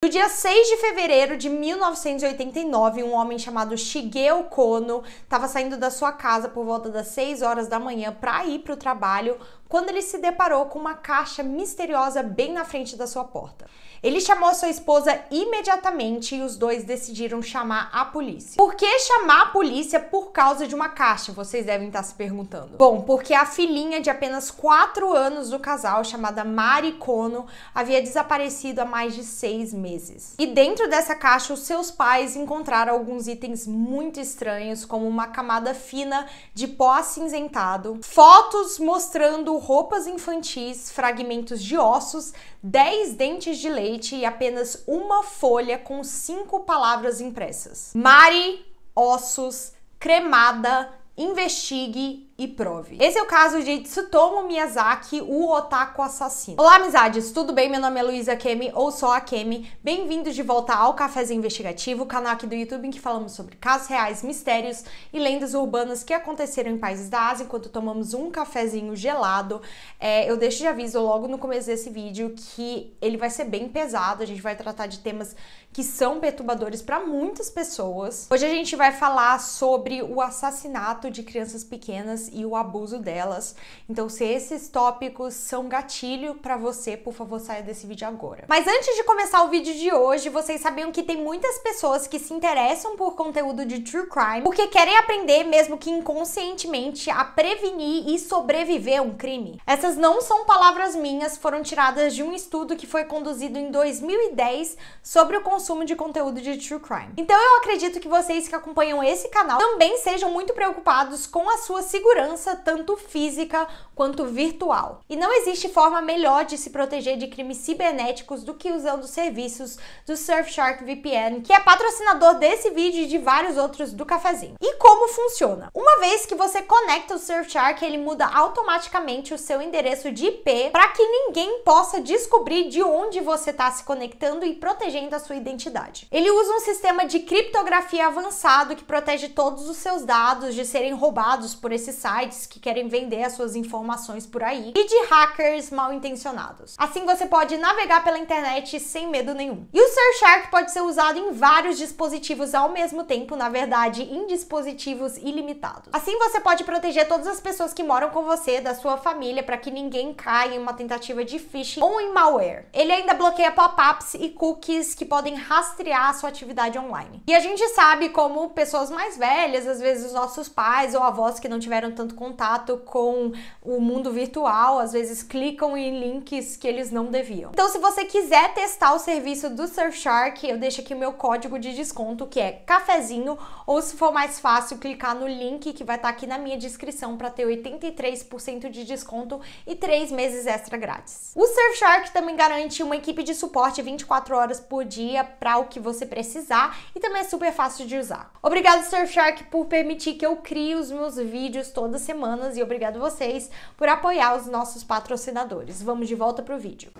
No dia 6 de fevereiro de 1989, um homem chamado Shigeo Kono estava saindo da sua casa por volta das 6 horas da manhã para ir para o trabalho quando ele se deparou com uma caixa misteriosa bem na frente da sua porta. Ele chamou sua esposa imediatamente e os dois decidiram chamar a polícia. Por que chamar a polícia por causa de uma caixa? Vocês devem estar se perguntando. Bom, porque a filhinha de apenas 4 anos do casal, chamada Mari Kono, havia desaparecido há mais de 6 meses. E dentro dessa caixa, os seus pais encontraram alguns itens muito estranhos, como uma camada fina de pó acinzentado, fotos mostrando roupas infantis, fragmentos de ossos, 10 dentes de leite e apenas uma folha com cinco palavras impressas. Mari, ossos, cremada, investigue e prove. Esse é o caso de Tsutomu Miyazaki, o otaku assassino. Olá, amizades, tudo bem? Meu nome é Luísa Kemi, ou só a Kemi. Bem-vindos de volta ao Cafézinho Investigativo, canal aqui do YouTube em que falamos sobre casos reais, mistérios e lendas urbanas que aconteceram em países da Ásia enquanto tomamos um cafezinho gelado. É, eu deixo de aviso logo no começo desse vídeo que ele vai ser bem pesado, a gente vai tratar de temas que são perturbadores para muitas pessoas. Hoje a gente vai falar sobre o assassinato de crianças pequenas e o abuso delas. Então, se esses tópicos são gatilho para você, por favor, saia desse vídeo agora. Mas antes de começar o vídeo de hoje, vocês sabiam que tem muitas pessoas que se interessam por conteúdo de true crime porque querem aprender, mesmo que inconscientemente, a prevenir e sobreviver a um crime. Essas não são palavras minhas, foram tiradas de um estudo que foi conduzido em 2010 sobre o consumo de conteúdo de true crime. Então, eu acredito que vocês que acompanham esse canal também sejam muito preocupados com a sua segurança segurança, tanto física quanto virtual. E não existe forma melhor de se proteger de crimes cibernéticos do que usando os serviços do Surfshark VPN, que é patrocinador desse vídeo e de vários outros do cafezinho. E como funciona? Uma vez que você conecta o Surfshark, ele muda automaticamente o seu endereço de IP para que ninguém possa descobrir de onde você está se conectando e protegendo a sua identidade. Ele usa um sistema de criptografia avançado que protege todos os seus dados de serem roubados por esse sites que querem vender as suas informações por aí e de hackers mal intencionados. Assim você pode navegar pela internet sem medo nenhum. E o Surfshark pode ser usado em vários dispositivos ao mesmo tempo, na verdade, em dispositivos ilimitados. Assim você pode proteger todas as pessoas que moram com você, da sua família, para que ninguém caia em uma tentativa de phishing ou em malware. Ele ainda bloqueia pop-ups e cookies que podem rastrear a sua atividade online. E a gente sabe como pessoas mais velhas, às vezes os nossos pais ou avós que não tiveram tanto contato com o mundo virtual, às vezes clicam em links que eles não deviam. Então, se você quiser testar o serviço do Surfshark, eu deixo aqui o meu código de desconto que é cafezinho, ou se for mais fácil, clicar no link que vai estar tá aqui na minha descrição para ter 83% de desconto e 3 meses extra grátis. O Surfshark também garante uma equipe de suporte 24 horas por dia para o que você precisar e também é super fácil de usar. Obrigado Surfshark por permitir que eu crie os meus vídeos todas as semanas e obrigado vocês por apoiar os nossos patrocinadores. Vamos de volta pro vídeo.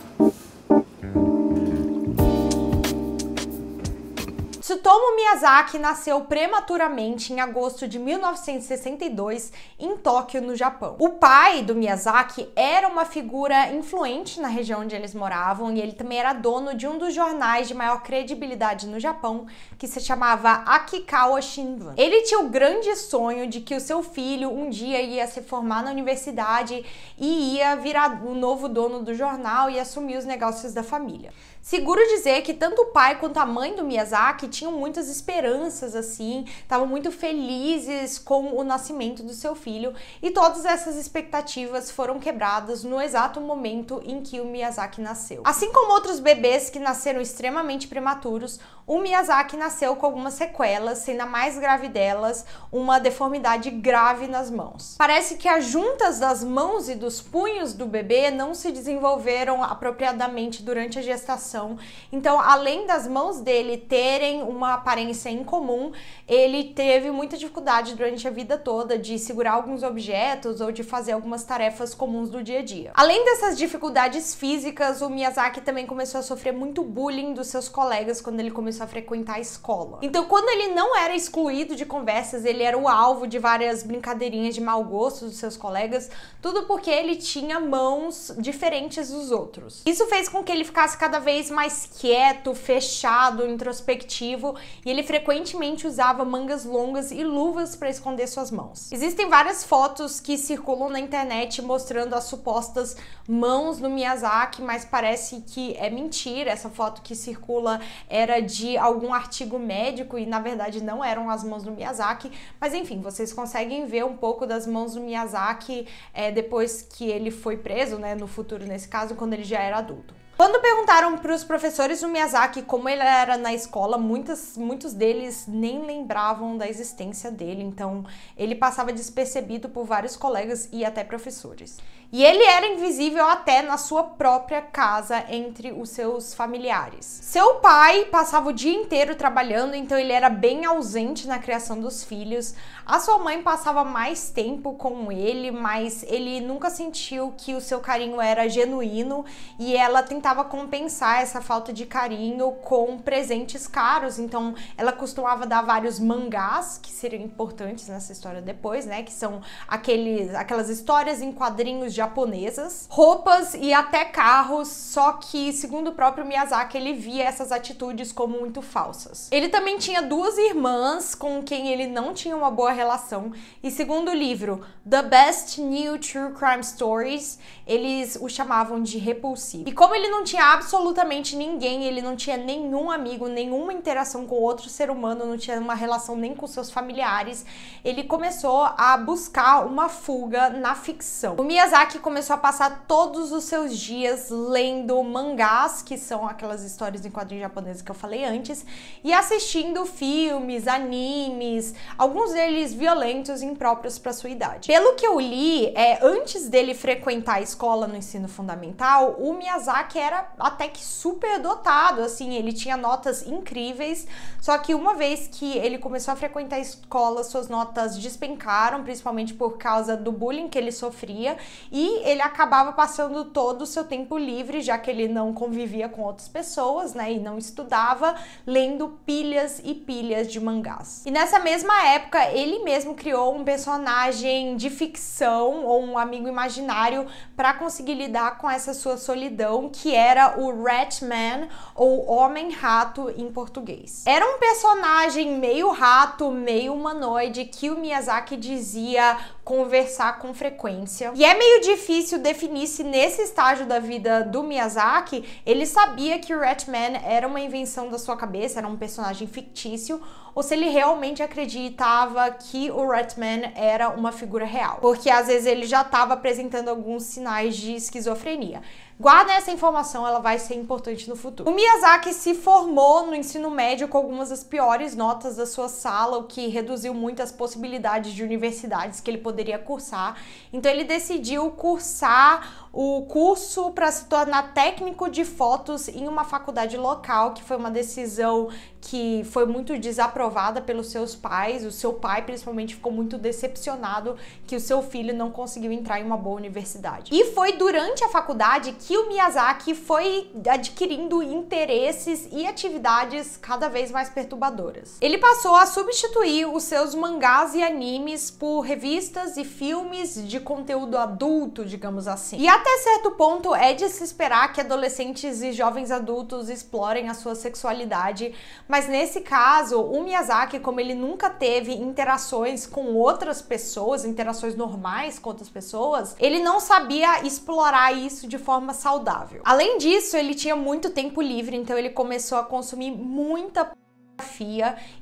Tsutomu Miyazaki nasceu prematuramente em agosto de 1962 em Tóquio, no Japão. O pai do Miyazaki era uma figura influente na região onde eles moravam e ele também era dono de um dos jornais de maior credibilidade no Japão, que se chamava Akikawa Shinbun. Ele tinha o grande sonho de que o seu filho um dia ia se formar na universidade e ia virar o novo dono do jornal e assumir os negócios da família. Seguro dizer que tanto o pai quanto a mãe do Miyazaki tinham muitas esperanças assim, estavam muito felizes com o nascimento do seu filho e todas essas expectativas foram quebradas no exato momento em que o Miyazaki nasceu. Assim como outros bebês que nasceram extremamente prematuros, o Miyazaki nasceu com algumas sequelas, sendo a mais grave delas uma deformidade grave nas mãos. Parece que as juntas das mãos e dos punhos do bebê não se desenvolveram apropriadamente durante a gestação coração. Então, além das mãos dele terem uma aparência incomum, ele teve muita dificuldade durante a vida toda de segurar alguns objetos ou de fazer algumas tarefas comuns do dia a dia. Além dessas dificuldades físicas, o Miyazaki também começou a sofrer muito bullying dos seus colegas quando ele começou a frequentar a escola. Então, quando ele não era excluído de conversas, ele era o alvo de várias brincadeirinhas de mau gosto dos seus colegas, tudo porque ele tinha mãos diferentes dos outros. Isso fez com que ele ficasse cada vez vez mais quieto, fechado, introspectivo, e ele frequentemente usava mangas longas e luvas para esconder suas mãos. Existem várias fotos que circulam na internet mostrando as supostas mãos do Miyazaki, mas parece que é mentira. Essa foto que circula era de algum artigo médico e na verdade não eram as mãos do Miyazaki, mas enfim, vocês conseguem ver um pouco das mãos do Miyazaki é, depois que ele foi preso, né, no futuro nesse caso, quando ele já era adulto. Quando perguntaram para os professores do Miyazaki como ele era na escola, muitas, muitos deles nem lembravam da existência dele, então ele passava despercebido por vários colegas e até professores. E ele era invisível até na sua própria casa entre os seus familiares. Seu pai passava o dia inteiro trabalhando, então ele era bem ausente na criação dos filhos. A sua mãe passava mais tempo com ele, mas ele nunca sentiu que o seu carinho era genuíno e ela tentava compensar essa falta de carinho com presentes caros. Então, ela costumava dar vários mangás que seriam importantes nessa história depois, né, que são aqueles aquelas histórias em quadrinhos japonesas, roupas e até carros, só que segundo o próprio Miyazaki, ele via essas atitudes como muito falsas. Ele também tinha duas irmãs com quem ele não tinha uma boa relação. E segundo o livro The Best New True Crime Stories, eles o chamavam de repulsivo. E como ele não tinha absolutamente ninguém, ele não tinha nenhum amigo, nenhuma interação com outro ser humano, não tinha uma relação nem com seus familiares, ele começou a buscar uma fuga na ficção. O Miyazaki começou a passar todos os seus dias lendo mangás, que são aquelas histórias em quadrinhos japoneses que eu falei antes, e assistindo filmes, animes, alguns deles violentos e impróprios para sua idade. Pelo que eu li, é, antes dele frequentar a escola no ensino fundamental, o Miyazaki era até que super dotado, assim, ele tinha notas incríveis, só que uma vez que ele começou a frequentar a escola, suas notas despencaram, principalmente por causa do bullying que ele sofria, e ele acabava passando todo o seu tempo livre, já que ele não convivia com outras pessoas, né, e não estudava, lendo pilhas e pilhas de mangás. E nessa mesma época, ele mesmo criou um personagem de ficção ou um amigo imaginário para conseguir lidar com essa sua solidão, que era o Ratman ou Homem Rato em português. Era um personagem meio rato, meio humanoide que o Miyazaki dizia conversar com frequência. E é meio difícil definir se nesse estágio da vida do Miyazaki ele sabia que o Ratman era uma invenção da sua cabeça, era um personagem fictício ou se ele realmente acreditava que o Ratman era uma figura real, porque às vezes ele já estava apresentando alguns sinais de esquizofrenia. Guardem essa informação, ela vai ser importante no futuro. O Miyazaki se formou no ensino médio com algumas das piores notas da sua sala, o que reduziu muito as possibilidades de universidades que ele poderia cursar. Então ele decidiu cursar o curso para se tornar técnico de fotos em uma faculdade local, que foi uma decisão que foi muito desaprovada pelos seus pais. O seu pai, principalmente, ficou muito decepcionado que o seu filho não conseguiu entrar em uma boa universidade. E foi durante a faculdade que que o Miyazaki foi adquirindo interesses e atividades cada vez mais perturbadoras. Ele passou a substituir os seus mangás e animes por revistas e filmes de conteúdo adulto, digamos assim. E até certo ponto é de se esperar que adolescentes e jovens adultos explorem a sua sexualidade, mas nesse caso, o Miyazaki, como ele nunca teve interações com outras pessoas, interações normais com outras pessoas, ele não sabia explorar isso de forma saudável. Além disso, ele tinha muito tempo livre, então ele começou a consumir muita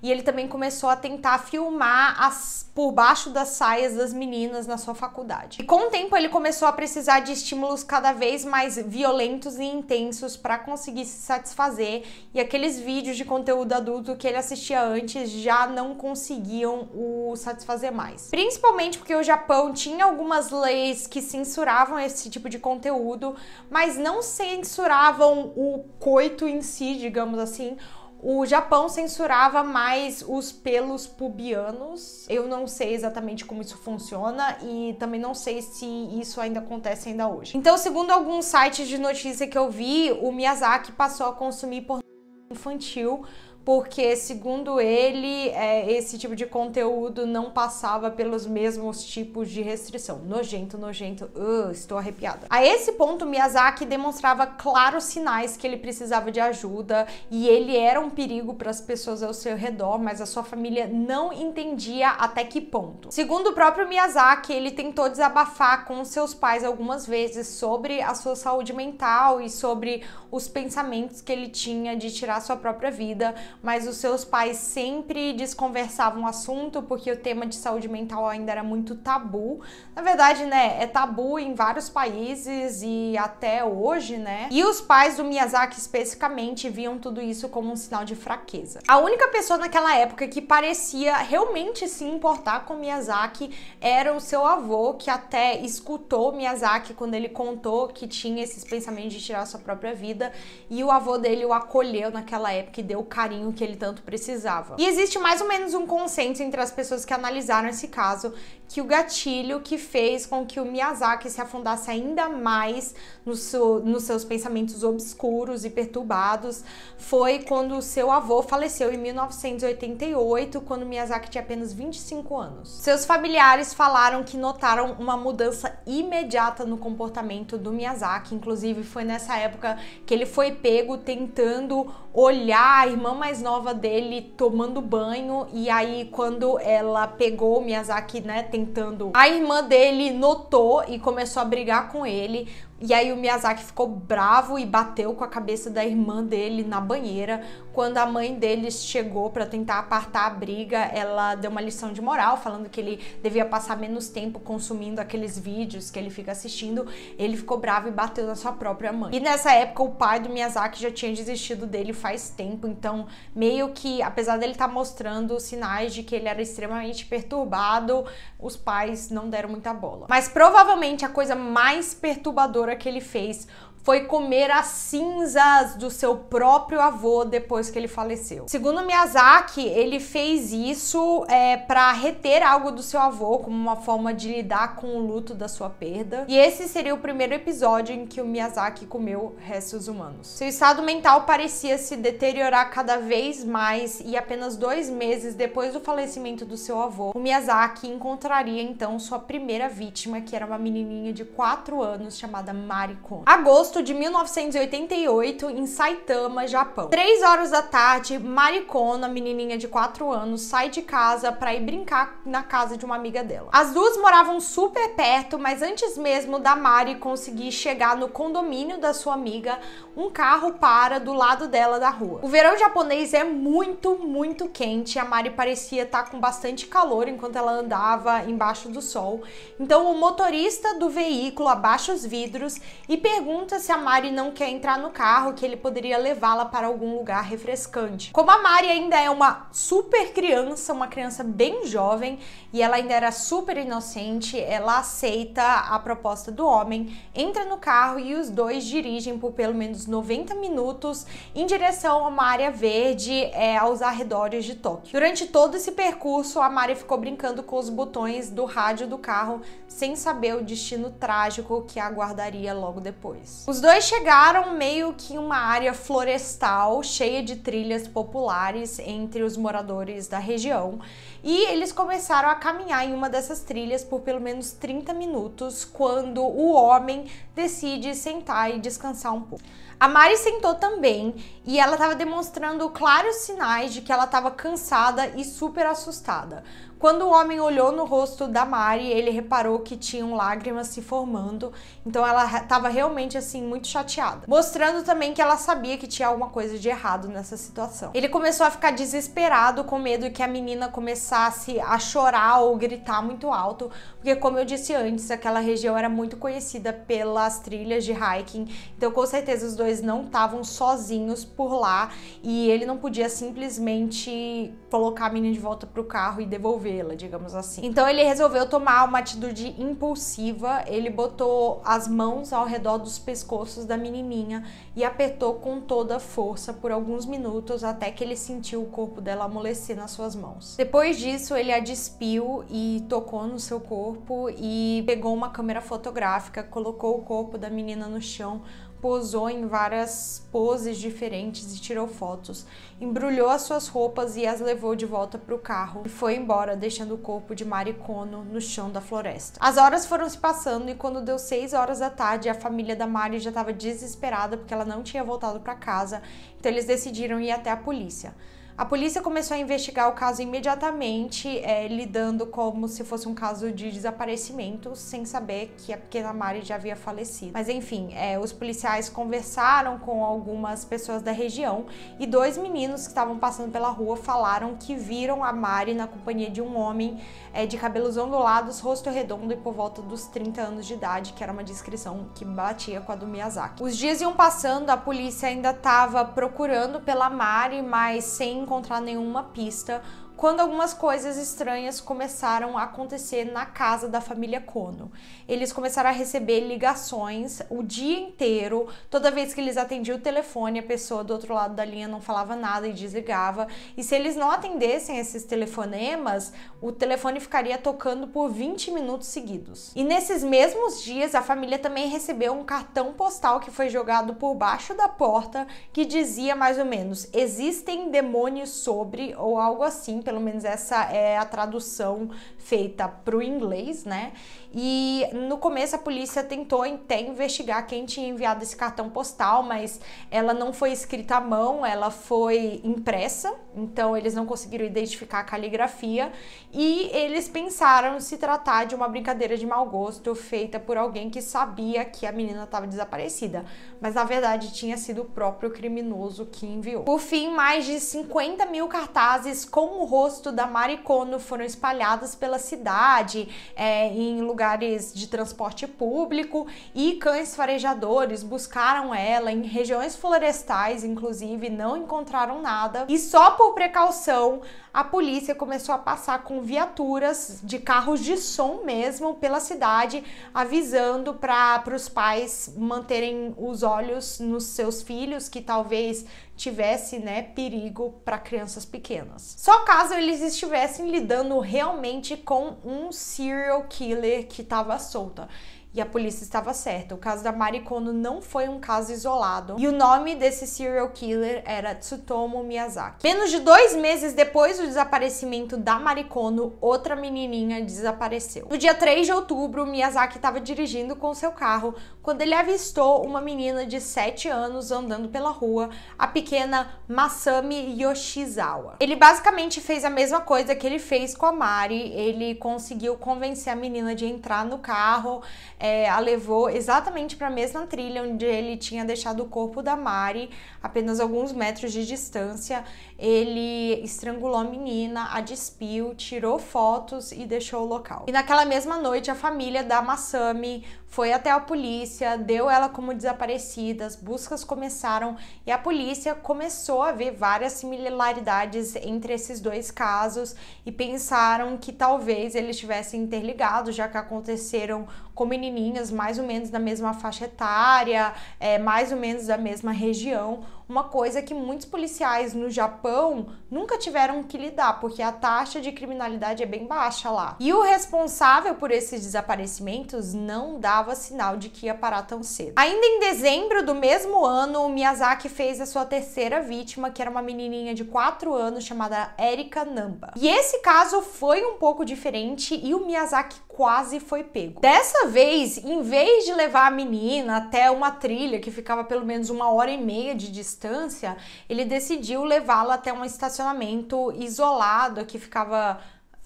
e ele também começou a tentar filmar as, por baixo das saias das meninas na sua faculdade. E com o tempo ele começou a precisar de estímulos cada vez mais violentos e intensos para conseguir se satisfazer e aqueles vídeos de conteúdo adulto que ele assistia antes já não conseguiam o satisfazer mais. Principalmente porque o Japão tinha algumas leis que censuravam esse tipo de conteúdo, mas não censuravam o coito em si, digamos assim, o Japão censurava mais os pelos pubianos. Eu não sei exatamente como isso funciona e também não sei se isso ainda acontece ainda hoje. Então, segundo alguns sites de notícia que eu vi, o Miyazaki passou a consumir pornografia infantil porque, segundo ele, é, esse tipo de conteúdo não passava pelos mesmos tipos de restrição. Nojento, nojento, uh, estou arrepiada. A esse ponto, Miyazaki demonstrava claros sinais que ele precisava de ajuda e ele era um perigo para as pessoas ao seu redor, mas a sua família não entendia até que ponto. Segundo o próprio Miyazaki, ele tentou desabafar com seus pais algumas vezes sobre a sua saúde mental e sobre os pensamentos que ele tinha de tirar sua própria vida mas os seus pais sempre desconversavam o assunto porque o tema de saúde mental ainda era muito tabu. Na verdade, né, é tabu em vários países e até hoje, né? E os pais do Miyazaki especificamente viam tudo isso como um sinal de fraqueza. A única pessoa naquela época que parecia realmente se importar com Miyazaki era o seu avô, que até escutou Miyazaki quando ele contou que tinha esses pensamentos de tirar sua própria vida, e o avô dele o acolheu naquela época e deu carinho carinho que ele tanto precisava. E existe mais ou menos um consenso entre as pessoas que analisaram esse caso que o gatilho que fez com que o Miyazaki se afundasse ainda mais no seu, nos seus pensamentos obscuros e perturbados foi quando seu avô faleceu em 1988, quando Miyazaki tinha apenas 25 anos. Seus familiares falaram que notaram uma mudança imediata no comportamento do Miyazaki, inclusive foi nessa época que ele foi pego tentando olhar a irmã mais nova dele tomando banho e aí quando ela pegou o Miyazaki, né, tentando. A irmã dele notou e começou a brigar com ele. E aí o Miyazaki ficou bravo e bateu com a cabeça da irmã dele na banheira. Quando a mãe deles chegou para tentar apartar a briga, ela deu uma lição de moral, falando que ele devia passar menos tempo consumindo aqueles vídeos que ele fica assistindo. Ele ficou bravo e bateu na sua própria mãe. E nessa época o pai do Miyazaki já tinha desistido dele faz tempo, então meio que, apesar dele estar tá mostrando sinais de que ele era extremamente perturbado, os pais não deram muita bola. Mas provavelmente a coisa mais perturbadora que ele fez foi comer as cinzas do seu próprio avô depois que ele faleceu. Segundo Miyazaki, ele fez isso é, para reter algo do seu avô como uma forma de lidar com o luto da sua perda. E esse seria o primeiro episódio em que o Miyazaki comeu restos humanos. Seu estado mental parecia se deteriorar cada vez mais e apenas dois meses depois do falecimento do seu avô, o Miyazaki encontraria então sua primeira vítima, que era uma menininha de 4 anos chamada Mariko. Agosto agosto de 1988, em Saitama, Japão. Três horas da tarde, Maricona, menininha de quatro anos, sai de casa para ir brincar na casa de uma amiga dela. As duas moravam super perto, mas antes mesmo da Mari conseguir chegar no condomínio da sua amiga, um carro para do lado dela da rua. O verão japonês é muito, muito quente. A Mari parecia estar tá com bastante calor enquanto ela andava embaixo do sol. Então o motorista do veículo abaixa os vidros e pergunta se a Mari não quer entrar no carro, que ele poderia levá-la para algum lugar refrescante. Como a Mari ainda é uma super criança, uma criança bem jovem, e ela ainda era super inocente, ela aceita a proposta do homem, entra no carro e os dois dirigem por pelo menos 90 minutos em direção a uma área verde é, aos arredores de Tóquio. Durante todo esse percurso, a Mari ficou brincando com os botões do rádio do carro sem saber o destino trágico que aguardaria logo depois. Os os dois chegaram meio que em uma área florestal cheia de trilhas populares entre os moradores da região e eles começaram a caminhar em uma dessas trilhas por pelo menos 30 minutos quando o homem decide sentar e descansar um pouco. A Mari sentou também e ela estava demonstrando claros sinais de que ela estava cansada e super assustada. Quando o homem olhou no rosto da Mari, ele reparou que tinham lágrimas se formando, então ela estava realmente assim muito chateada, mostrando também que ela sabia que tinha alguma coisa de errado nessa situação. Ele começou a ficar desesperado com medo que a menina começasse a chorar ou gritar muito alto, porque como eu disse antes, aquela região era muito conhecida pelas trilhas de hiking, então com certeza os dois não estavam sozinhos por lá e ele não podia simplesmente colocar a menina de volta pro carro e devolver resolvê-la, digamos assim. Então ele resolveu tomar uma atitude impulsiva, ele botou as mãos ao redor dos pescoços da menininha e apertou com toda a força por alguns minutos até que ele sentiu o corpo dela amolecer nas suas mãos. Depois disso, ele a despiu e tocou no seu corpo e pegou uma câmera fotográfica, colocou o corpo da menina no chão, posou em várias poses diferentes e tirou fotos. Embrulhou as suas roupas e as levou de volta para o carro e foi embora, deixando o corpo de Maricono no chão da floresta. As horas foram se passando e quando deu 6 horas da tarde, a família da Mari já estava desesperada porque ela não tinha voltado para casa, então eles decidiram ir até a polícia. A polícia começou a investigar o caso imediatamente, é, lidando como se fosse um caso de desaparecimento, sem saber que a pequena Mari já havia falecido. Mas enfim, é, os policiais conversaram com algumas pessoas da região e dois meninos que estavam passando pela rua falaram que viram a Mari na companhia de um homem é, de cabelos ondulados, rosto redondo e por volta dos 30 anos de idade, que era uma descrição que batia com a do Miyazaki. Os dias iam passando, a polícia ainda estava procurando pela Mari, mas sem encontrar nenhuma pista quando algumas coisas estranhas começaram a acontecer na casa da família Kono. Eles começaram a receber ligações o dia inteiro, toda vez que eles atendiam o telefone, a pessoa do outro lado da linha não falava nada e desligava. E se eles não atendessem esses telefonemas, o telefone ficaria tocando por 20 minutos seguidos. E nesses mesmos dias, a família também recebeu um cartão postal que foi jogado por baixo da porta que dizia mais ou menos: "Existem demônios sobre" ou algo assim pelo menos essa é a tradução feita para o inglês, né? E no começo a polícia tentou até investigar quem tinha enviado esse cartão postal, mas ela não foi escrita à mão, ela foi impressa, então eles não conseguiram identificar a caligrafia e eles pensaram se tratar de uma brincadeira de mau gosto feita por alguém que sabia que a menina estava desaparecida, mas na verdade tinha sido o próprio criminoso que enviou. Por fim, mais de 50 mil cartazes com o rosto da Maricono foram espalhados pela cidade, é, em lugares lugares de transporte público e cães farejadores buscaram ela em regiões florestais, inclusive, não encontraram nada. E só por precaução, a polícia começou a passar com viaturas de carros de som mesmo pela cidade, avisando para os pais manterem os olhos nos seus filhos que talvez tivesse, né, perigo para crianças pequenas. Só caso eles estivessem lidando realmente com um serial killer que estava solta e a polícia estava certa. O caso da Maricono não foi um caso isolado e o nome desse serial killer era Tsutomu Miyazaki. Menos de dois meses depois do desaparecimento da Maricono, outra menininha desapareceu. No dia 3 de outubro, Miyazaki estava dirigindo com seu carro quando ele avistou uma menina de 7 anos andando pela rua, a pequena Masami Yoshizawa. Ele basicamente fez a mesma coisa que ele fez com a Mari, ele conseguiu convencer a menina de entrar no carro, é, a levou exatamente para a mesma trilha onde ele tinha deixado o corpo da Mari, apenas alguns metros de distância. Ele estrangulou a menina, a despiu, tirou fotos e deixou o local. E naquela mesma noite, a família da Masami foi até a polícia, deu ela como desaparecida, as buscas começaram e a polícia começou a ver várias similaridades entre esses dois casos e pensaram que talvez eles estivessem interligados, já que aconteceram com menininhas mais ou menos da mesma faixa etária, é, mais ou menos da mesma região, uma coisa que muitos policiais no Japão nunca tiveram que lidar, porque a taxa de criminalidade é bem baixa lá. E o responsável por esses desaparecimentos não dava sinal de que ia parar tão cedo. Ainda em dezembro do mesmo ano, o Miyazaki fez a sua terceira vítima, que era uma menininha de 4 anos chamada Erika Namba. E esse caso foi um pouco diferente e o Miyazaki quase foi pego. Dessa vez, em vez de levar a menina até uma trilha que ficava pelo menos uma hora e meia de distância, distância, ele decidiu levá-la até um estacionamento isolado que ficava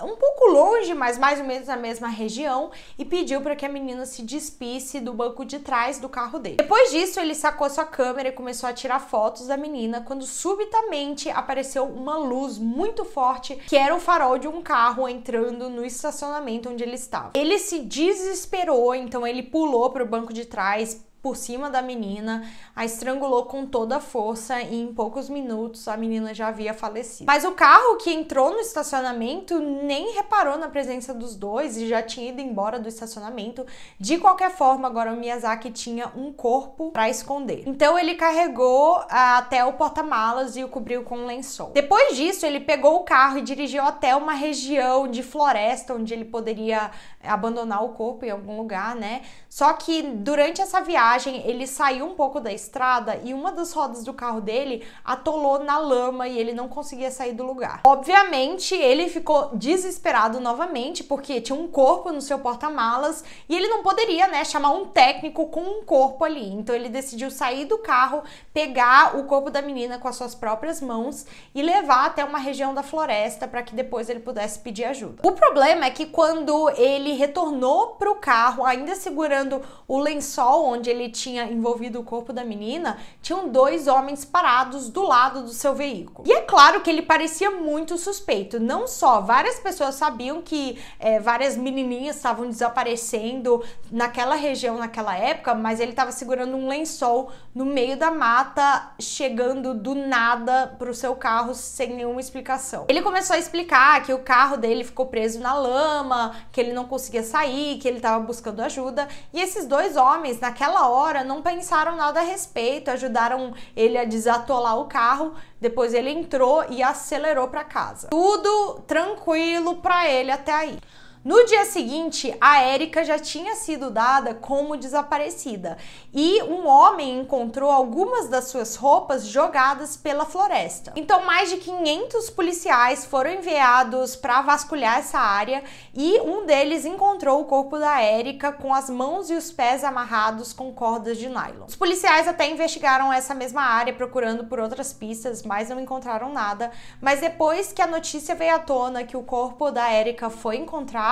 um pouco longe, mas mais ou menos na mesma região, e pediu para que a menina se despisse do banco de trás do carro dele. Depois disso, ele sacou sua câmera e começou a tirar fotos da menina, quando subitamente apareceu uma luz muito forte, que era o farol de um carro entrando no estacionamento onde ele estava. Ele se desesperou, então ele pulou para o banco de trás, por cima da menina, a estrangulou com toda a força e em poucos minutos a menina já havia falecido. Mas o carro que entrou no estacionamento nem reparou na presença dos dois e já tinha ido embora do estacionamento. De qualquer forma, agora o Miyazaki tinha um corpo para esconder. Então ele carregou ah, até o porta-malas e o cobriu com um lençol. Depois disso, ele pegou o carro e dirigiu até uma região de floresta onde ele poderia abandonar o corpo em algum lugar, né? Só que durante essa viagem ele saiu um pouco da estrada e uma das rodas do carro dele atolou na lama e ele não conseguia sair do lugar. Obviamente ele ficou desesperado novamente porque tinha um corpo no seu porta-malas e ele não poderia, né, chamar um técnico com um corpo ali. Então ele decidiu sair do carro, pegar o corpo da menina com as suas próprias mãos e levar até uma região da floresta para que depois ele pudesse pedir ajuda. O problema é que quando ele retornou pro carro, ainda segurando o lençol onde ele tinha envolvido o corpo da menina, tinham dois homens parados do lado do seu veículo. E é claro que ele parecia muito suspeito. Não só várias pessoas sabiam que é, várias menininhas estavam desaparecendo naquela região naquela época, mas ele estava segurando um lençol no meio da mata, chegando do nada para o seu carro sem nenhuma explicação. Ele começou a explicar que o carro dele ficou preso na lama, que ele não conseguia sair, que ele estava buscando ajuda e esses dois homens, naquela hora, não pensaram nada a respeito, ajudaram ele a desatolar o carro. Depois ele entrou e acelerou para casa. Tudo tranquilo para ele até aí. No dia seguinte, a Érica já tinha sido dada como desaparecida e um homem encontrou algumas das suas roupas jogadas pela floresta. Então, mais de 500 policiais foram enviados para vasculhar essa área e um deles encontrou o corpo da Érica com as mãos e os pés amarrados com cordas de nylon. Os policiais até investigaram essa mesma área procurando por outras pistas, mas não encontraram nada. Mas depois que a notícia veio à tona que o corpo da Érica foi encontrado,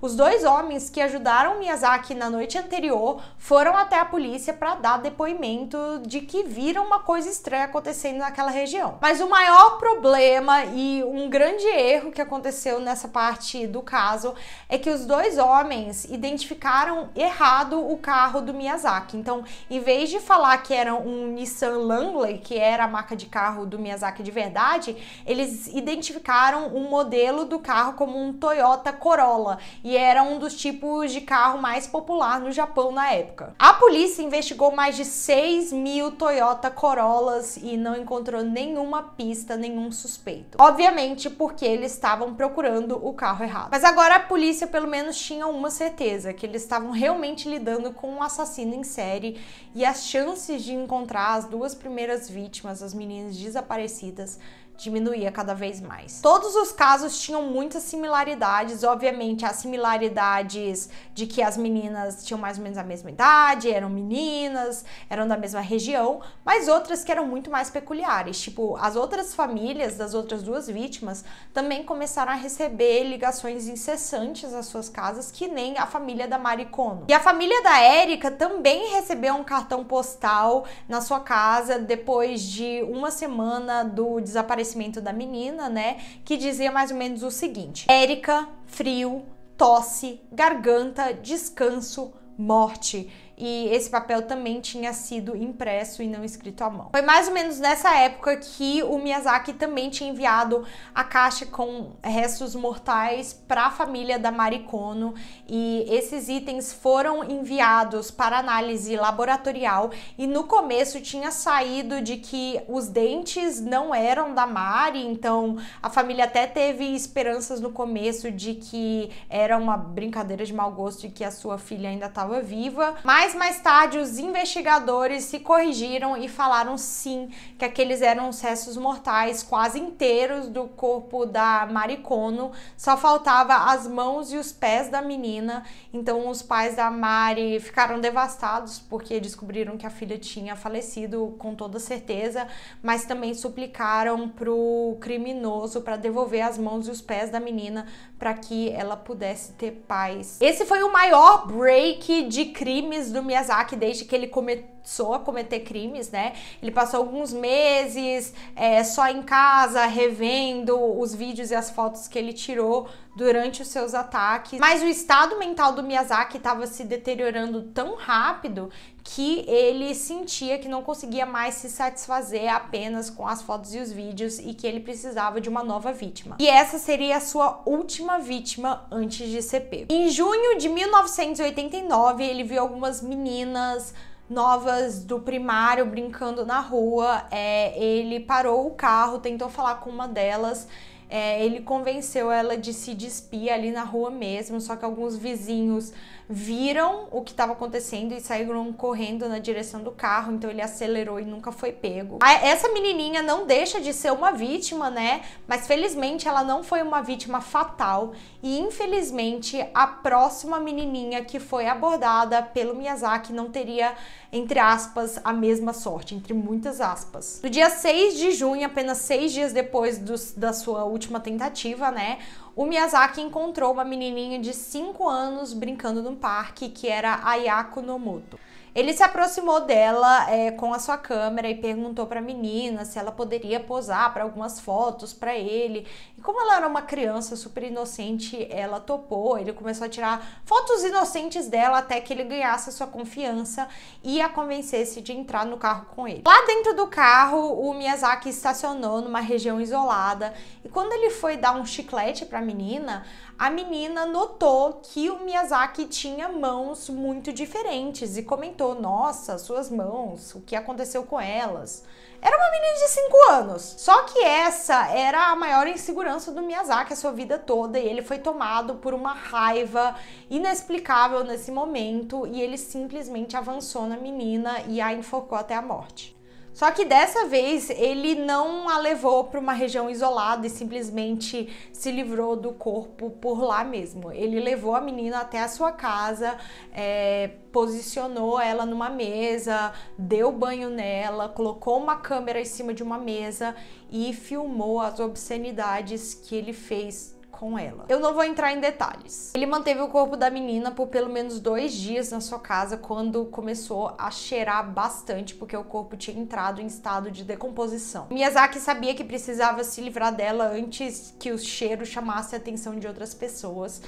os dois homens que ajudaram Miyazaki na noite anterior foram até a polícia para dar depoimento de que viram uma coisa estranha acontecendo naquela região. Mas o maior problema e um grande erro que aconteceu nessa parte do caso é que os dois homens identificaram errado o carro do Miyazaki. Então, em vez de falar que era um Nissan Langley, que era a marca de carro do Miyazaki de verdade, eles identificaram um modelo do carro como um Toyota Corolla Corolla e era um dos tipos de carro mais popular no Japão na época. A polícia investigou mais de 6 mil Toyota Corollas e não encontrou nenhuma pista, nenhum suspeito. Obviamente porque eles estavam procurando o carro errado. Mas agora a polícia pelo menos tinha uma certeza, que eles estavam realmente lidando com um assassino em série e as chances de encontrar as duas primeiras vítimas, as meninas desaparecidas, diminuía cada vez mais. Todos os casos tinham muitas similaridades, obviamente, as similaridades de que as meninas tinham mais ou menos a mesma idade, eram meninas, eram da mesma região, mas outras que eram muito mais peculiares, tipo, as outras famílias das outras duas vítimas também começaram a receber ligações incessantes às suas casas, que nem a família da Maricono. E a família da Érica também recebeu um cartão postal na sua casa depois de uma semana do desaparecimento falecimento da menina, né? Que dizia mais ou menos o seguinte: Érica, frio, tosse, garganta, descanso, morte e esse papel também tinha sido impresso e não escrito à mão. Foi mais ou menos nessa época que o Miyazaki também tinha enviado a caixa com restos mortais para a família da Maricono e esses itens foram enviados para análise laboratorial e no começo tinha saído de que os dentes não eram da Mari, então a família até teve esperanças no começo de que era uma brincadeira de mau gosto e que a sua filha ainda estava viva, mas mas mais tarde os investigadores se corrigiram e falaram sim que aqueles eram os restos mortais quase inteiros do corpo da Maricono, só faltava as mãos e os pés da menina. Então os pais da Mari ficaram devastados porque descobriram que a filha tinha falecido com toda certeza, mas também suplicaram pro criminoso para devolver as mãos e os pés da menina para que ela pudesse ter paz. Esse foi o maior break de crimes do Miyazaki desde que ele começou a cometer crimes, né? Ele passou alguns meses é, só em casa, revendo os vídeos e as fotos que ele tirou durante os seus ataques. Mas o estado mental do Miyazaki estava se deteriorando tão rápido que ele sentia que não conseguia mais se satisfazer apenas com as fotos e os vídeos e que ele precisava de uma nova vítima. E essa seria a sua última vítima antes de CP. Em junho de 1989, ele viu algumas meninas novas do primário brincando na rua. É, ele parou o carro, tentou falar com uma delas. É, ele convenceu ela de se despir ali na rua mesmo, só que alguns vizinhos viram o que estava acontecendo e saíram correndo na direção do carro, então ele acelerou e nunca foi pego. Essa menininha não deixa de ser uma vítima, né? Mas felizmente ela não foi uma vítima fatal e infelizmente a próxima menininha que foi abordada pelo Miyazaki não teria, entre aspas, a mesma sorte, entre muitas aspas. No dia 6 de junho, apenas seis dias depois do, da sua última tentativa, né? o Miyazaki encontrou uma menininha de 5 anos brincando num parque que era Ayako Nomoto. Ele se aproximou dela é, com a sua câmera e perguntou para a menina se ela poderia posar para algumas fotos para ele como ela era uma criança super inocente, ela topou, ele começou a tirar fotos inocentes dela até que ele ganhasse a sua confiança e a convencesse de entrar no carro com ele. Lá dentro do carro, o Miyazaki estacionou numa região isolada e quando ele foi dar um chiclete para a menina, a menina notou que o Miyazaki tinha mãos muito diferentes e comentou: "Nossa, suas mãos, o que aconteceu com elas?" Era uma menina de 5 anos. Só que essa era a maior insegurança do Miyazaki a sua vida toda e ele foi tomado por uma raiva inexplicável nesse momento e ele simplesmente avançou na menina e a enforcou até a morte. Só que dessa vez ele não a levou para uma região isolada e simplesmente se livrou do corpo por lá mesmo. Ele levou a menina até a sua casa, é, posicionou ela numa mesa, deu banho nela, colocou uma câmera em cima de uma mesa e filmou as obscenidades que ele fez com ela. Eu não vou entrar em detalhes. Ele manteve o corpo da menina por pelo menos dois dias na sua casa quando começou a cheirar bastante porque o corpo tinha entrado em estado de decomposição. Miyazaki sabia que precisava se livrar dela antes que o cheiro chamasse a atenção de outras pessoas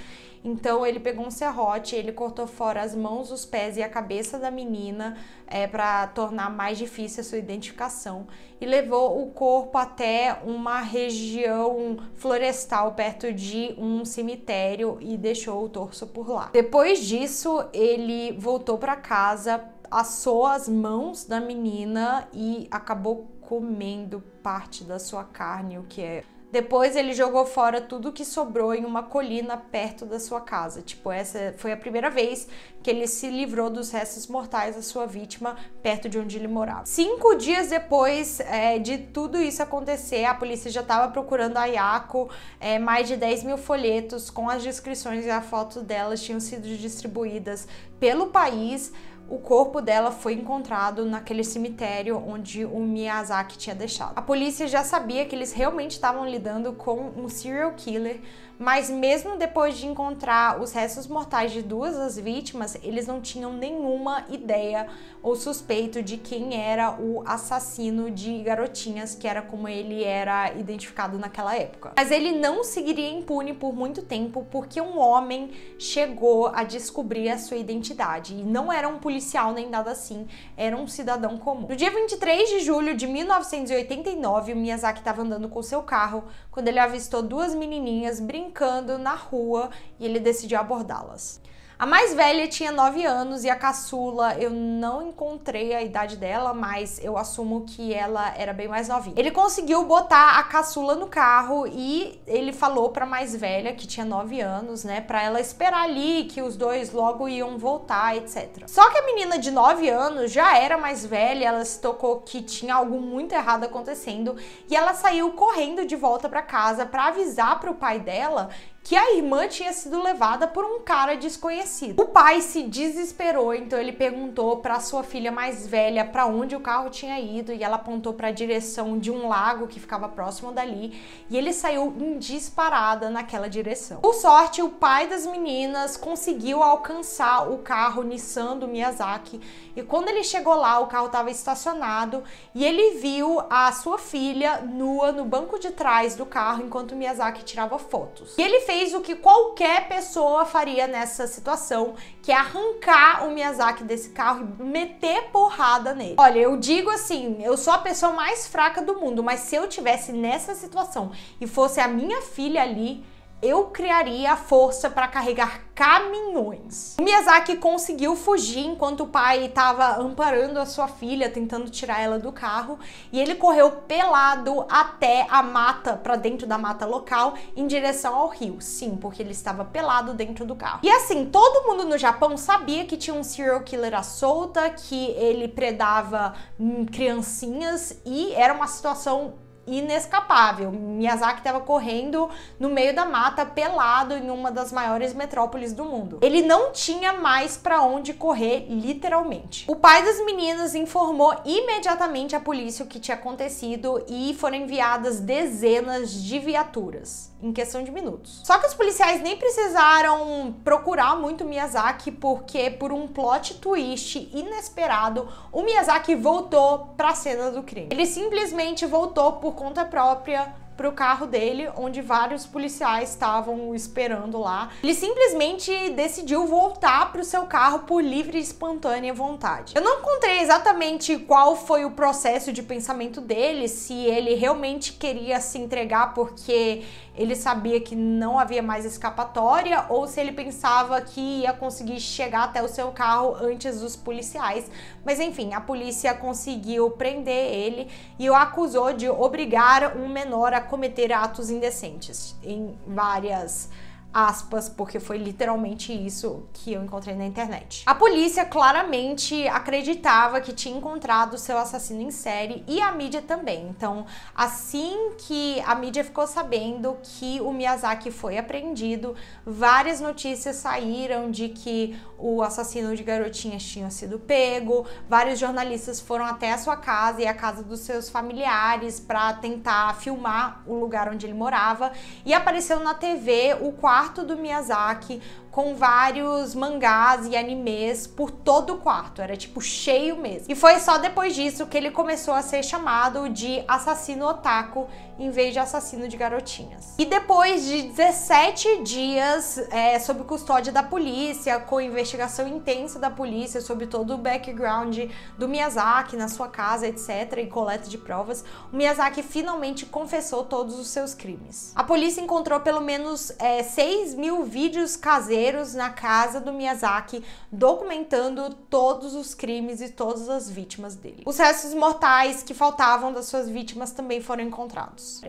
então ele pegou um serrote, ele cortou fora as mãos, os pés e a cabeça da menina é, para tornar mais difícil a sua identificação e levou o corpo até uma região florestal perto de um cemitério e deixou o torso por lá. Depois disso, ele voltou para casa, assou as mãos da menina e acabou comendo parte da sua carne, o que é depois ele jogou fora tudo que sobrou em uma colina perto da sua casa. Tipo, essa foi a primeira vez que ele se livrou dos restos mortais da sua vítima perto de onde ele morava. Cinco dias depois é, de tudo isso acontecer, a polícia já estava procurando a Yako. É, mais de 10 mil folhetos com as descrições e a foto delas tinham sido distribuídas pelo país o corpo dela foi encontrado naquele cemitério onde o Miyazaki tinha deixado. A polícia já sabia que eles realmente estavam lidando com um serial killer mas mesmo depois de encontrar os restos mortais de duas das vítimas, eles não tinham nenhuma ideia ou suspeito de quem era o assassino de garotinhas, que era como ele era identificado naquela época. Mas ele não seguiria impune por muito tempo porque um homem chegou a descobrir a sua identidade e não era um policial nem nada assim, era um cidadão comum. No dia 23 de julho de 1989, o Miyazaki estava andando com seu carro quando ele avistou duas menininhas brincando brincando na rua e ele decidiu abordá-las. A mais velha tinha 9 anos e a caçula, eu não encontrei a idade dela, mas eu assumo que ela era bem mais novinha. Ele conseguiu botar a caçula no carro e ele falou para mais velha, que tinha 9 anos, né, para ela esperar ali que os dois logo iam voltar, etc. Só que a menina de 9 anos já era mais velha, ela se tocou que tinha algo muito errado acontecendo e ela saiu correndo de volta para casa para avisar para o pai dela que a irmã tinha sido levada por um cara desconhecido. O pai se desesperou, então ele perguntou para sua filha mais velha para onde o carro tinha ido e ela apontou para a direção de um lago que ficava próximo dali e ele saiu em disparada naquela direção. Por sorte, o pai das meninas conseguiu alcançar o carro Nissan do Miyazaki e quando ele chegou lá, o carro estava estacionado e ele viu a sua filha nua no banco de trás do carro enquanto Miyazaki tirava fotos. E ele fez fez o que qualquer pessoa faria nessa situação, que é arrancar o Miyazaki desse carro e meter porrada nele. Olha, eu digo assim, eu sou a pessoa mais fraca do mundo, mas se eu tivesse nessa situação e fosse a minha filha ali, eu criaria a força para carregar caminhões. O Miyazaki conseguiu fugir enquanto o pai estava amparando a sua filha, tentando tirar ela do carro, e ele correu pelado até a mata, para dentro da mata local, em direção ao rio. Sim, porque ele estava pelado dentro do carro. E assim, todo mundo no Japão sabia que tinha um serial killer à solta, que ele predava hum, criancinhas e era uma situação inescapável. Miyazaki estava correndo no meio da mata, pelado em uma das maiores metrópoles do mundo. Ele não tinha mais para onde correr, literalmente. O pai das meninas informou imediatamente a polícia o que tinha acontecido e foram enviadas dezenas de viaturas em questão de minutos. Só que os policiais nem precisaram procurar muito Miyazaki porque por um plot twist inesperado, o Miyazaki voltou para a cena do crime. Ele simplesmente voltou por conta própria para o carro dele, onde vários policiais estavam esperando lá. Ele simplesmente decidiu voltar para o seu carro por livre e espontânea vontade. Eu não encontrei exatamente qual foi o processo de pensamento dele, se ele realmente queria se entregar porque ele sabia que não havia mais escapatória ou se ele pensava que ia conseguir chegar até o seu carro antes dos policiais. Mas enfim, a polícia conseguiu prender ele e o acusou de obrigar um menor a cometer atos indecentes em várias aspas, porque foi literalmente isso que eu encontrei na internet. A polícia claramente acreditava que tinha encontrado seu assassino em série e a mídia também. Então, assim que a mídia ficou sabendo que o Miyazaki foi apreendido, várias notícias saíram de que o assassino de garotinhas tinha sido pego, vários jornalistas foram até a sua casa e a casa dos seus familiares para tentar filmar o lugar onde ele morava e apareceu na TV o quadro quarto do Miyazaki, com vários mangás e animes por todo o quarto. Era tipo cheio mesmo. E foi só depois disso que ele começou a ser chamado de assassino otaku em vez de assassino de garotinhas. E depois de 17 dias é, sob custódia da polícia, com investigação intensa da polícia sobre todo o background do Miyazaki na sua casa, etc., e coleta de provas, o Miyazaki finalmente confessou todos os seus crimes. A polícia encontrou pelo menos é, 6 mil vídeos caseiros na casa do Miyazaki, documentando todos os crimes e todas as vítimas dele. Os restos mortais que faltavam das suas vítimas também foram encontrados.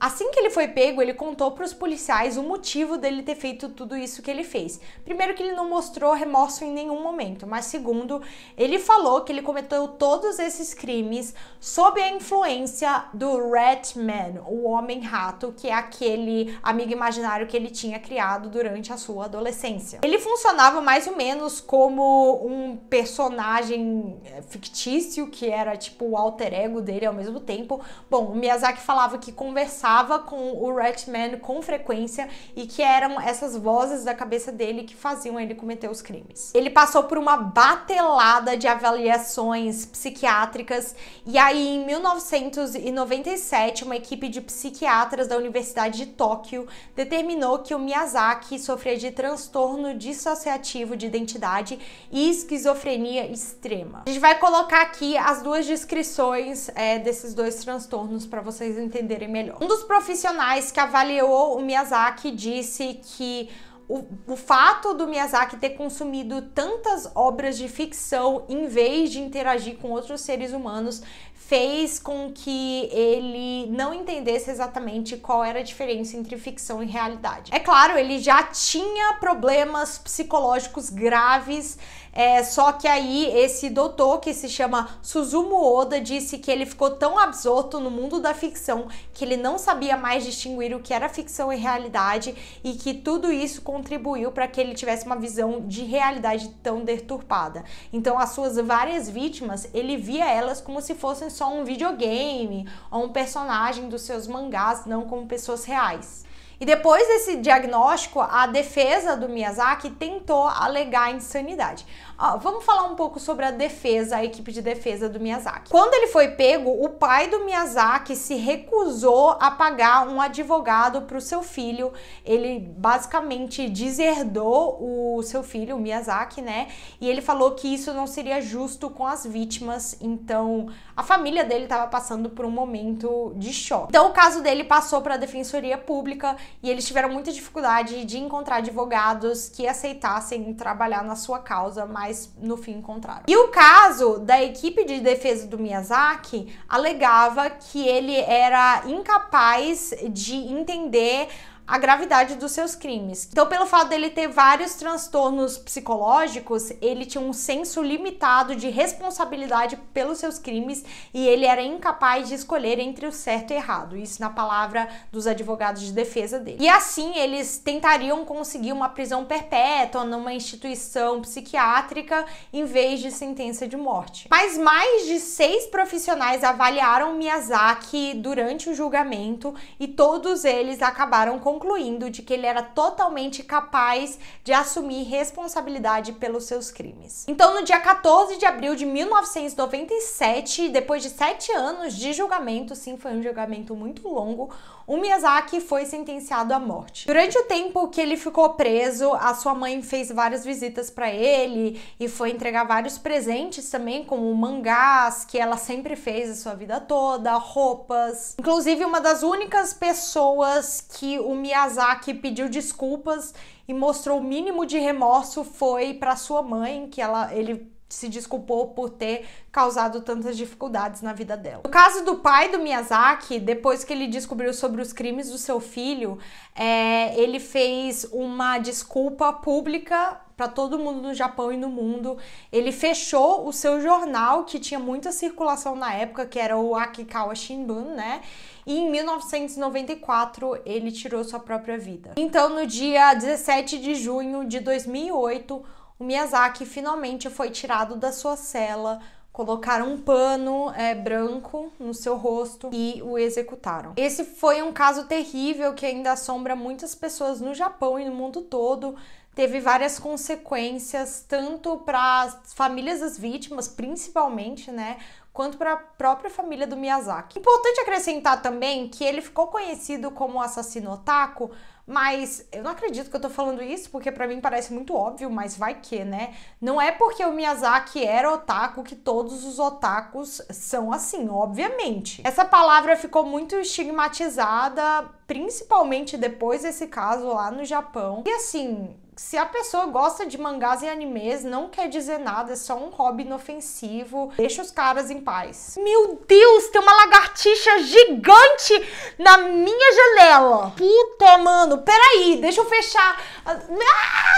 Assim que ele foi pego, ele contou para os policiais o motivo dele ter feito tudo isso que ele fez. Primeiro, que ele não mostrou remorso em nenhum momento, mas segundo, ele falou que ele cometeu todos esses crimes sob a influência do Rat Man, o Homem Rato, que é aquele amigo imaginário que ele tinha criado durante a sua adolescência. Ele funcionava mais ou menos como um personagem eh, fictício, que era tipo o alter ego dele ao mesmo tempo. Bom, o Miyazaki falava que conversava conversava com o Ratman com frequência e que eram essas vozes da cabeça dele que faziam ele cometer os crimes. Ele passou por uma batelada de avaliações psiquiátricas e aí em 1997 uma equipe de psiquiatras da Universidade de Tóquio determinou que o Miyazaki sofria de transtorno dissociativo de identidade e esquizofrenia extrema. A gente vai colocar aqui as duas descrições é, desses dois transtornos para vocês entenderem melhor. Um dos dos profissionais que avaliou o Miyazaki disse que o, o, fato do Miyazaki ter consumido tantas obras de ficção em vez de interagir com outros seres humanos fez com que ele não entendesse exatamente qual era a diferença entre ficção e realidade. É claro, ele já tinha problemas psicológicos graves é, só que aí esse doutor, que se chama Suzumu Oda, disse que ele ficou tão absorto no mundo da ficção que ele não sabia mais distinguir o que era ficção e realidade e que tudo isso contribuiu para que ele tivesse uma visão de realidade tão deturpada. Então, as suas várias vítimas, ele via elas como se fossem só um videogame ou um personagem dos seus mangás, não como pessoas reais. E depois desse diagnóstico, a defesa do Miyazaki tentou alegar insanidade. Ó, vamos falar um pouco sobre a defesa, a equipe de defesa do Miyazaki. Quando ele foi pego, o pai do Miyazaki se recusou a pagar um advogado para o seu filho. Ele basicamente deserdou o seu filho, o Miyazaki, né? E ele falou que isso não seria justo com as vítimas. Então, a família dele estava passando por um momento de choque. Então, o caso dele passou para a defensoria pública e eles tiveram muita dificuldade de encontrar advogados que aceitassem trabalhar na sua causa, mas mas no fim encontraram. E o caso da equipe de defesa do Miyazaki alegava que ele era incapaz de entender a gravidade dos seus crimes. Então, pelo fato dele ter vários transtornos psicológicos, ele tinha um senso limitado de responsabilidade pelos seus crimes e ele era incapaz de escolher entre o certo e errado. Isso na palavra dos advogados de defesa dele. E assim, eles tentariam conseguir uma prisão perpétua numa instituição psiquiátrica em vez de sentença de morte. Mas mais de seis profissionais avaliaram Miyazaki durante o julgamento e todos eles acabaram com concluindo de que ele era totalmente capaz de assumir responsabilidade pelos seus crimes. Então, no dia 14 de abril de 1997, depois de sete anos de julgamento, sim, foi um julgamento muito longo, o Miyazaki foi sentenciado à morte. Durante o tempo que ele ficou preso, a sua mãe fez várias visitas para ele e foi entregar vários presentes também, como mangás que ela sempre fez a sua vida toda, roupas. Inclusive, uma das únicas pessoas que o Miyazaki pediu desculpas e mostrou o mínimo de remorso foi para sua mãe, que ela, ele se desculpou por ter causado tantas dificuldades na vida dela. No caso do pai do Miyazaki, depois que ele descobriu sobre os crimes do seu filho, é, ele fez uma desculpa pública para todo mundo no Japão e no mundo. Ele fechou o seu jornal, que tinha muita circulação na época, que era o Akikawa Shimbun, né? e em 1994 ele tirou sua própria vida. Então, no dia 17 de junho de 2008, o Miyazaki finalmente foi tirado da sua cela colocaram um pano é, branco no seu rosto e o executaram. Esse foi um caso terrível que ainda assombra muitas pessoas no Japão e no mundo todo, teve várias consequências, tanto para as famílias das vítimas, principalmente, né? Quanto para a própria família do Miyazaki. Importante acrescentar também que ele ficou conhecido como assassino otaku, mas eu não acredito que eu tô falando isso, porque para mim parece muito óbvio, mas vai que, né? Não é porque o Miyazaki era otaku que todos os otakus são assim, obviamente. Essa palavra ficou muito estigmatizada principalmente depois desse caso lá no Japão. E assim, se a pessoa gosta de mangás e animes, não quer dizer nada, é só um hobby inofensivo. Deixa os caras em paz. Meu Deus, tem uma lagartixa gigante na minha janela. Puta, mano, peraí, deixa eu fechar. Ah,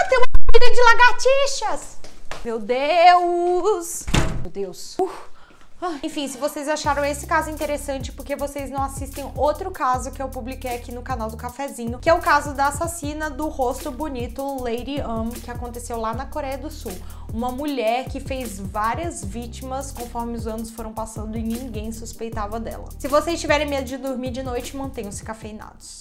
tem uma de lagartixas. Meu Deus. Meu Deus. Uh. Enfim, se vocês acharam esse caso interessante, é porque vocês não assistem outro caso que eu publiquei aqui no canal do Cafezinho, que é o caso da assassina do rosto bonito Lady Um, que aconteceu lá na Coreia do Sul. Uma mulher que fez várias vítimas conforme os anos foram passando e ninguém suspeitava dela. Se vocês tiverem medo de dormir de noite, mantenham-se cafeinados.